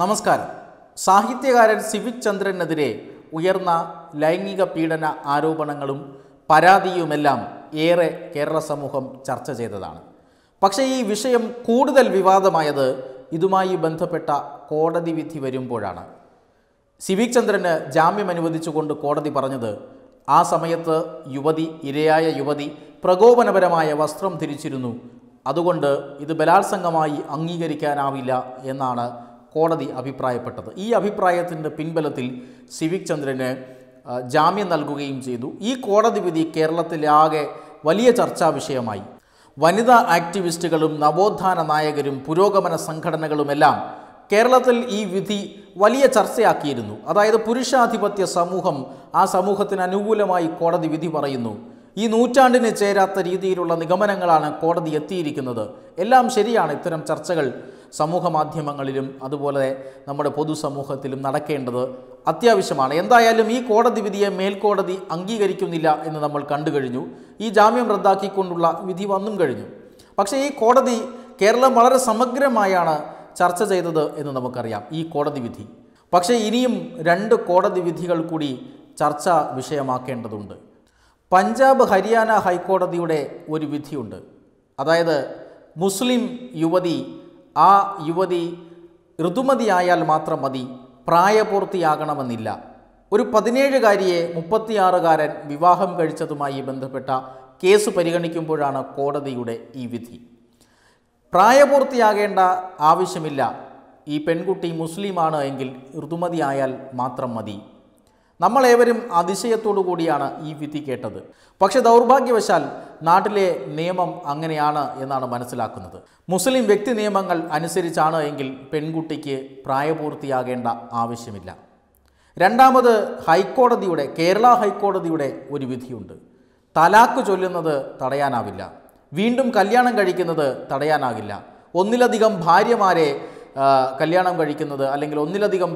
നമസ്കാരം സാഹിത്യകാരൻ സിവിക് ചന്ദ്രനെതിരെ ഉയർന്ന ലൈംഗിക പീഡന ആരോപണങ്ങളും പരാതിയുമെല്ലാം ഏറെ കേരള സമൂഹം ചർച്ച ചെയ്തതാണ് പക്ഷേ ഈ വിഷയം കൂടുതൽ വിവാദമായത് ഇതുമായി ബന്ധപ്പെട്ട കോടതി വിധി വരുമ്പോഴാണ് സിവിക് ചന്ദ്രന് ജാമ്യം അനുവദിച്ചുകൊണ്ട് കോടതി പറഞ്ഞത് ആ സമയത്ത് യുവതി ഇരയായ യുവതി പ്രകോപനപരമായ വസ്ത്രം ധരിച്ചിരുന്നു അതുകൊണ്ട് ഇത് ബലാത്സംഗമായി അംഗീകരിക്കാനാവില്ല എന്നാണ് കോടതി അഭിപ്രായപ്പെട്ടത് ഈ അഭിപ്രായത്തിൻ്റെ പിൻബലത്തിൽ സിവിക് ചന്ദ്രന് ജാമ്യം നൽകുകയും ചെയ്തു ഈ കോടതി വിധി കേരളത്തിലാകെ വലിയ ചർച്ചാ വിഷയമായി വനിതാ ആക്ടിവിസ്റ്റുകളും നവോത്ഥാന നായകരും പുരോഗമന സംഘടനകളുമെല്ലാം കേരളത്തിൽ ഈ വിധി വലിയ ചർച്ചയാക്കിയിരുന്നു അതായത് പുരുഷാധിപത്യ സമൂഹം ആ സമൂഹത്തിന് അനുകൂലമായി കോടതി വിധി പറയുന്നു ഈ നൂറ്റാണ്ടിന് ചേരാത്ത രീതിയിലുള്ള നിഗമനങ്ങളാണ് കോടതി എത്തിയിരിക്കുന്നത് എല്ലാം ശരിയാണ് ഇത്തരം ചർച്ചകൾ സമൂഹ മാധ്യമങ്ങളിലും അതുപോലെ നമ്മുടെ പൊതുസമൂഹത്തിലും നടക്കേണ്ടത് അത്യാവശ്യമാണ് എന്തായാലും ഈ കോടതി വിധിയെ മേൽക്കോടതി അംഗീകരിക്കുന്നില്ല എന്ന് നമ്മൾ കണ്ടു കഴിഞ്ഞു ഈ ജാമ്യം റദ്ദാക്കിക്കൊണ്ടുള്ള വിധി വന്നും കഴിഞ്ഞു പക്ഷേ ഈ കോടതി കേരളം വളരെ സമഗ്രമായാണ് ചർച്ച ചെയ്തത് എന്ന് നമുക്കറിയാം ഈ കോടതി വിധി പക്ഷേ ഇനിയും രണ്ട് കോടതി വിധികൾ കൂടി ചർച്ച വിഷയമാക്കേണ്ടതുണ്ട് പഞ്ചാബ് ഹരിയാന ഹൈക്കോടതിയുടെ ഒരു വിധിയുണ്ട് അതായത് മുസ്ലിം യുവതി ആ യുവതി ഋതുമതിയായാൽ മാത്രം മതി പ്രായപൂർത്തിയാകണമെന്നില്ല ഒരു പതിനേഴുകാരിയെ മുപ്പത്തിയാറുകാരൻ വിവാഹം കഴിച്ചതുമായി ബന്ധപ്പെട്ട കേസ് പരിഗണിക്കുമ്പോഴാണ് കോടതിയുടെ ഈ വിധി പ്രായപൂർത്തിയാകേണ്ട ആവശ്യമില്ല ഈ പെൺകുട്ടി മുസ്ലിമാണ് എങ്കിൽ ഋതുമതിയായാൽ മാത്രം മതി നമ്മളേവരും അതിശയത്തോടു കൂടിയാണ് ഈ വിധി കേട്ടത് പക്ഷെ ദൗർഭാഗ്യവശാൽ നാട്ടിലെ നിയമം അങ്ങനെയാണ് എന്നാണ് മനസ്സിലാക്കുന്നത് മുസ്ലിം വ്യക്തി നിയമങ്ങൾ അനുസരിച്ചാണ് എങ്കിൽ പെൺകുട്ടിക്ക് പ്രായപൂർത്തിയാകേണ്ട ആവശ്യമില്ല രണ്ടാമത് ഹൈക്കോടതിയുടെ കേരള ഹൈക്കോടതിയുടെ ഒരു വിധിയുണ്ട് തലാക്ക് ചൊല്ലുന്നത് തടയാനാവില്ല വീണ്ടും കല്യാണം കഴിക്കുന്നത് തടയാനാകില്ല ഒന്നിലധികം ഭാര്യമാരെ കല്യാണം കഴിക്കുന്നത് അല്ലെങ്കിൽ ഒന്നിലധികം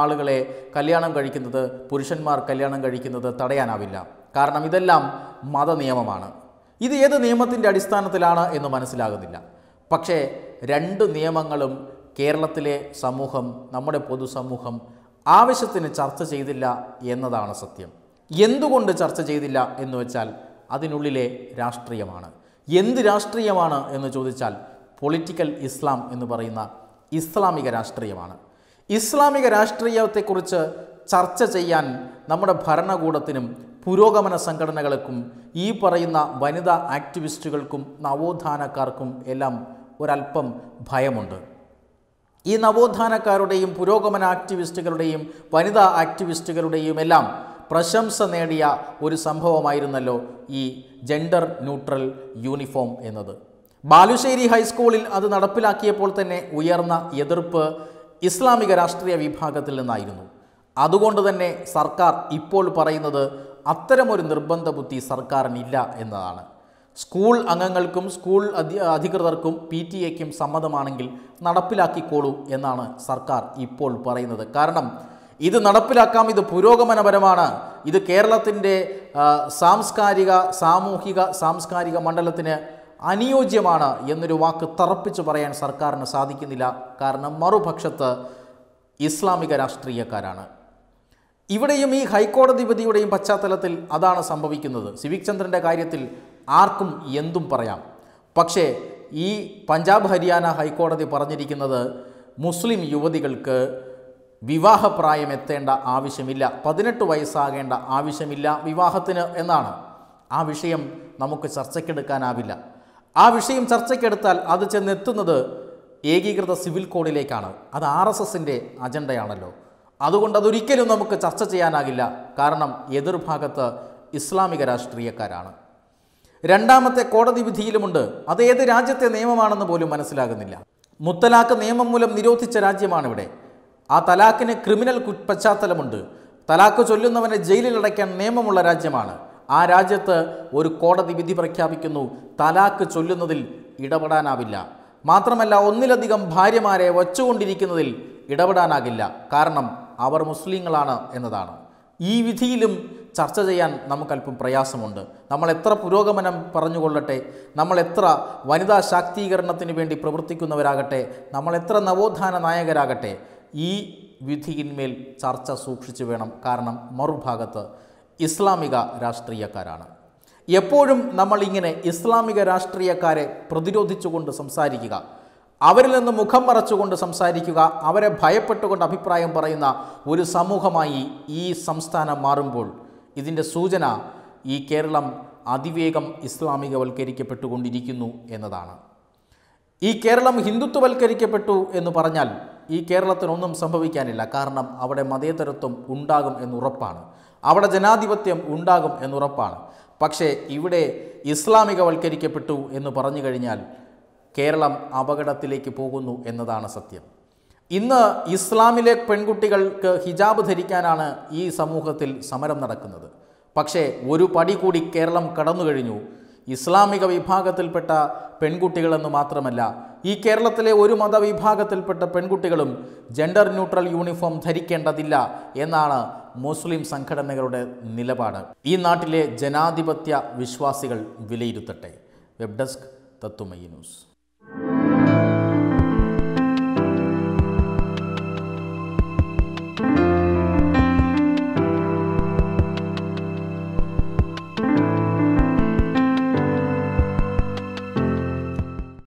ആളുകളെ കല്യാണം കഴിക്കുന്നത് പുരുഷന്മാർ കല്യാണം കഴിക്കുന്നത് തടയാനാവില്ല കാരണം ഇതെല്ലാം മതനിയമമാണ് ഇത് ഏത് നിയമത്തിൻ്റെ അടിസ്ഥാനത്തിലാണ് എന്ന് മനസ്സിലാകുന്നില്ല പക്ഷേ രണ്ട് നിയമങ്ങളും കേരളത്തിലെ സമൂഹം നമ്മുടെ പൊതുസമൂഹം ആവശ്യത്തിന് ചർച്ച ചെയ്തില്ല എന്നതാണ് സത്യം എന്തുകൊണ്ട് ചർച്ച ചെയ്തില്ല എന്ന് വെച്ചാൽ അതിനുള്ളിലെ രാഷ്ട്രീയമാണ് എന്ത് രാഷ്ട്രീയമാണ് എന്ന് ചോദിച്ചാൽ പൊളിറ്റിക്കൽ ഇസ്ലാം എന്ന് പറയുന്ന ഇസ്ലാമിക രാഷ്ട്രീയമാണ് ഇസ്ലാമിക രാഷ്ട്രീയത്തെക്കുറിച്ച് ചർച്ച ചെയ്യാൻ നമ്മുടെ ഭരണകൂടത്തിനും പുരോഗമന സംഘടനകൾക്കും ഈ പറയുന്ന വനിതാ ആക്ടിവിസ്റ്റുകൾക്കും നവോത്ഥാനക്കാർക്കും എല്ലാം ഒരല്പം ഭയമുണ്ട് ഈ നവോത്ഥാനക്കാരുടെയും പുരോഗമന ആക്ടിവിസ്റ്റുകളുടെയും വനിതാ ആക്ടിവിസ്റ്റുകളുടെയും എല്ലാം പ്രശംസ നേടിയ ഒരു സംഭവമായിരുന്നല്ലോ ഈ ജെൻഡർ ന്യൂട്രൽ യൂണിഫോം എന്നത് ബാലുശ്ശേരി ഹൈസ്കൂളിൽ അത് നടപ്പിലാക്കിയപ്പോൾ തന്നെ ഉയർന്ന എതിർപ്പ് ഇസ്ലാമിക രാഷ്ട്രീയ വിഭാഗത്തിൽ നിന്നായിരുന്നു അതുകൊണ്ട് തന്നെ സർക്കാർ ഇപ്പോൾ പറയുന്നത് അത്തരമൊരു നിർബന്ധ ബുദ്ധി സർക്കാരിനില്ല എന്നതാണ് സ്കൂൾ അംഗങ്ങൾക്കും സ്കൂൾ അധികൃതർക്കും പി ടി എക്കും സമ്മതമാണെങ്കിൽ നടപ്പിലാക്കിക്കോളൂ എന്നാണ് സർക്കാർ ഇപ്പോൾ പറയുന്നത് കാരണം ഇത് നടപ്പിലാക്കാം ഇത് പുരോഗമനപരമാണ് ഇത് കേരളത്തിൻ്റെ സാംസ്കാരിക സാമൂഹിക സാംസ്കാരിക മണ്ഡലത്തിന് അനുയോജ്യമാണ് എന്നൊരു വാക്ക് തറപ്പിച്ച് പറയാൻ സർക്കാരിന് സാധിക്കുന്നില്ല കാരണം മറുപക്ഷത്ത് ഇസ്ലാമിക രാഷ്ട്രീയക്കാരാണ് ഇവിടെയും ഈ ഹൈക്കോടതി വിധിയുടെയും പശ്ചാത്തലത്തിൽ അതാണ് സംഭവിക്കുന്നത് സിവിക് ചന്ദ്രൻ്റെ കാര്യത്തിൽ ആർക്കും എന്തും പറയാം പക്ഷേ ഈ പഞ്ചാബ് ഹരിയാന ഹൈക്കോടതി പറഞ്ഞിരിക്കുന്നത് മുസ്ലിം യുവതികൾക്ക് വിവാഹപ്രായം എത്തേണ്ട ആവശ്യമില്ല പതിനെട്ട് വയസ്സാകേണ്ട ആവശ്യമില്ല വിവാഹത്തിന് എന്നാണ് ആ വിഷയം നമുക്ക് ചർച്ചയ്ക്കെടുക്കാനാവില്ല ആ വിഷയം ചർച്ചയ്ക്കെടുത്താൽ അത് ചെന്നെത്തുന്നത് ഏകീകൃത സിവിൽ കോഡിലേക്കാണ് അത് ആർ എസ് എസിൻ്റെ അജണ്ടയാണല്ലോ അതുകൊണ്ട് അതൊരിക്കലും നമുക്ക് ചർച്ച ചെയ്യാനാകില്ല കാരണം എതിർഭാഗത്ത് ഇസ്ലാമിക രാഷ്ട്രീയക്കാരാണ് രണ്ടാമത്തെ കോടതി വിധിയിലുമുണ്ട് അത് ഏത് രാജ്യത്തെ നിയമമാണെന്ന് പോലും മനസ്സിലാകുന്നില്ല മുത്തലാഖ് നിയമം മൂലം നിരോധിച്ച രാജ്യമാണ് ഇവിടെ ആ തലാഖിന് ക്രിമിനൽ പശ്ചാത്തലമുണ്ട് തലാഖ് ചൊല്ലുന്നവനെ ജയിലിലടയ്ക്കാൻ നിയമമുള്ള രാജ്യമാണ് ആ രാജ്യത്ത് ഒരു കോടതി വിധി പ്രഖ്യാപിക്കുന്നു തലാക്ക് ചൊല്ലുന്നതിൽ ഇടപെടാനാവില്ല മാത്രമല്ല ഒന്നിലധികം ഭാര്യമാരെ വച്ചുകൊണ്ടിരിക്കുന്നതിൽ ഇടപെടാനാകില്ല കാരണം അവർ മുസ്ലിങ്ങളാണ് എന്നതാണ് ഈ വിധിയിലും ചർച്ച ചെയ്യാൻ നമുക്കല്പം പ്രയാസമുണ്ട് നമ്മൾ എത്ര പുരോഗമനം പറഞ്ഞുകൊള്ളട്ടെ നമ്മൾ എത്ര വനിതാ ശാക്തീകരണത്തിന് വേണ്ടി പ്രവർത്തിക്കുന്നവരാകട്ടെ നമ്മൾ എത്ര നവോത്ഥാന നായകരാകട്ടെ ഈ വിധിയിന്മേൽ ചർച്ച സൂക്ഷിച്ചു വേണം കാരണം മറുഭാഗത്ത് ഇസ്ലാമിക രാഷ്ട്രീയക്കാരാണ് എപ്പോഴും നമ്മൾ ഇങ്ങനെ ഇസ്ലാമിക രാഷ്ട്രീയക്കാരെ പ്രതിരോധിച്ചുകൊണ്ട് സംസാരിക്കുക അവരിൽ നിന്ന് മുഖം മറച്ചുകൊണ്ട് സംസാരിക്കുക അവരെ ഭയപ്പെട്ടുകൊണ്ട് അഭിപ്രായം പറയുന്ന ഒരു സമൂഹമായി ഈ സംസ്ഥാനം മാറുമ്പോൾ ഇതിൻ്റെ സൂചന ഈ കേരളം അതിവേഗം ഇസ്ലാമികവൽക്കരിക്കപ്പെട്ടുകൊണ്ടിരിക്കുന്നു എന്നതാണ് ഈ കേരളം ഹിന്ദുത്വവൽക്കരിക്കപ്പെട്ടു എന്ന് പറഞ്ഞാൽ ഈ കേരളത്തിനൊന്നും സംഭവിക്കാനില്ല കാരണം അവിടെ മതേതരത്വം ഉണ്ടാകും എന്നുറപ്പാണ് അവിടെ ജനാധിപത്യം ഉണ്ടാകും എന്നുറപ്പാണ് പക്ഷേ ഇവിടെ ഇസ്ലാമികവൽക്കരിക്കപ്പെട്ടു എന്ന് പറഞ്ഞു കഴിഞ്ഞാൽ കേരളം അപകടത്തിലേക്ക് പോകുന്നു എന്നതാണ് സത്യം ഇന്ന് ഇസ്ലാമിലെ പെൺകുട്ടികൾക്ക് ഹിജാബ് ധരിക്കാനാണ് ഈ സമൂഹത്തിൽ സമരം നടക്കുന്നത് പക്ഷേ ഒരു പടി കൂടി കേരളം കടന്നു കഴിഞ്ഞു ഇസ്ലാമിക വിഭാഗത്തിൽപ്പെട്ട പെൺകുട്ടികളെന്ന് മാത്രമല്ല ഈ കേരളത്തിലെ ഒരു മതവിഭാഗത്തിൽപ്പെട്ട പെൺകുട്ടികളും ജെൻഡർ ന്യൂട്രൽ യൂണിഫോം ധരിക്കേണ്ടതില്ല എന്നാണ് മുസ്ലിം സംഘടനകളുടെ നിലപാട് ഈ നാട്ടിലെ ജനാധിപത്യ വിശ്വാസികൾ വിലയിരുത്തട്ടെ വെബ് ഡെസ്ക് തത്തുമയി ന്യൂസ്